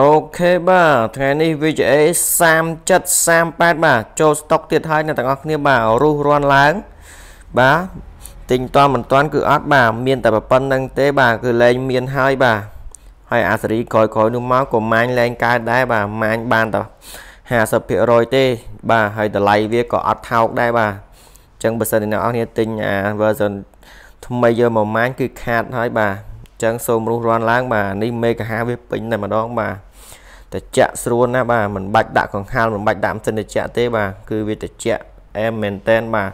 អូខេបាទថ្ងៃនេះ VGA 37 38បាទចូលស្តុកទៀតហើយអ្នកទាំងអស់គ្នាបាទរុះរាន់ឡើងបាទទិញតាន់មិនតាន់គឺអត់បាទមានតែប៉ុណ្្នឹងទេបាទគឺលែងមានហើយបាទហើយអាសេរីក្រោយក្រោយនោះមកក៏ម៉ាញលែងកើតដែរបាទម៉ាញបានតែ50%ទេបាទហើយតម្លៃវាក៏អត់ថោកដែរបាទអញ្ចឹងបើសិនអ្នកនរគ្នាទិញអា version ថ្មីយកមកម៉ាញគឺខាតហើយបាទចឹងសូមរុះរាន់ឡើង បាទនេះមេកាហាវាពេញតែម្ដងបាទតិចស្រួលណាបាទមិនបាច់ដាក់កង្ហាលមិនបាច់ដាក់មិនសិនតិចទេបាទគឺវាតិចអែមមែនតែនបាទ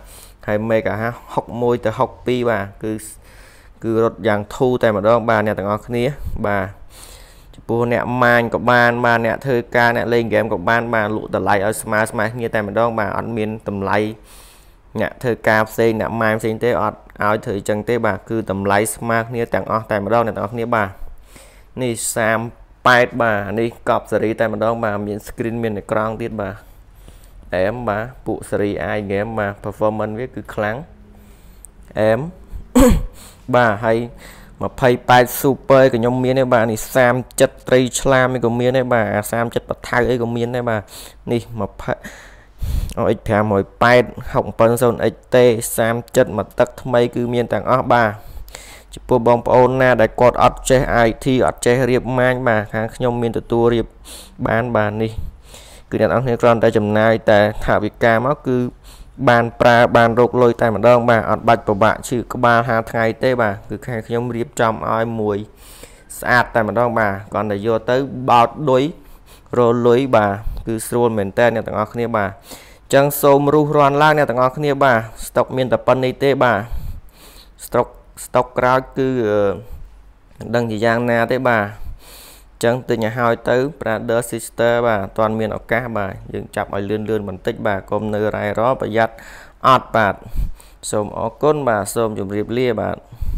ហើយមេកាហា61ទៅ62បាទគឺគឺរត់យ៉ាងធូរតែម្ដងបាទអ្នកទាំងអស់គ្នាបាទចំពោះអ្នកម៉ាញក៏បានបាទអ្នកធ្វើការអ្នកលេងហ្គេមក៏បានបាទលក់តម្លៃឲ្យស្មើស្មើគ្នាតែម្ដងបាទអត់មានតម្លៃអ្នកធ្វើការផ្សេងអ្នកម៉ែផ្សេងទេអត់ឲ្យធ្វើអញ្ចឹងទេបាទគឺ តម្លៃស្មើគ្នាទាំងអស់តែម្ដងអ្នកទាំងអស់គ្នាបាទនេះ38បាទនេះកប់សេរីតែម្ដងបាទមាន screen មានអេក្រង់ទៀតបាទ M បាទពួកសេរី i game បាទ performance វាគឺខ្លាំង M បាទហើយ28 super ក៏ខ្ញុំមានដែរបាទនេះ37ត្រីឆ្លាមឯងក៏មានដែរបាទ37បថៅអីក៏មានដែរបាទនេះ20 OX508 670XT 37មកទឹកថ្មី គឺមានទាំងអស់បាទចំពោះបងប្អូនណាដែលគាត់អត់ចេះ IT អត់ចេះរៀបម៉ាញបាទខាងខ្ញុំមានទទួលរៀបបានបាទនេះ គឺអ្នកនរគ្នាគ្រាន់តែចំណាយតែថាវិការមកគឺបានប្រើបាន រកលុយតែម្ដងបាទអត់បាច់ពិបាកឈឺក្បាល5ថ្ងៃទេបាទគឺខាងខ្ញុំរៀបចំឲ្យមួយស្អាតតែម្ដងបាទគ្រាន់តែយកទៅបោតដុយរលុយបាទគឺស្រួលមែនតើអ្នកទាំងអស់គ្នាបាទចឹងសូមរុះរាន់ឡើងអ្នកទាំងអស់គ្នាបាទស្តុកមានតែប៉ុណ្្នេះទេបាទស្តុកស្តុកក្រោយគឺមិនដឹងជាយ៉ាងណាទេបាទចឹងទិញឲ្យហើយទៅ brother sister បាទអត់ទាន់មានឱកាសបាទយើងចាប់ឲ្យលឿនលឿនបន្តិចបាទកុំនៅរ៉ែរ៉ប្រយ័ត្នអត់បាទសូមអរគុណបាទសូមជម្រាបលាបាទ